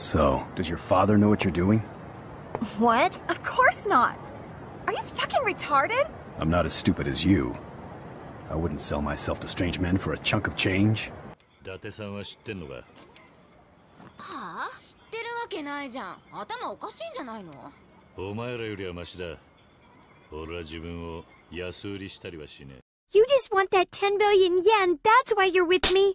So, does your father know what you're doing? What? Of course not! Are you fucking retarded? I'm not as stupid as you. I wouldn't sell myself to strange men for a chunk of change. Date-san knows You just want that 10 billion yen that's why you're with me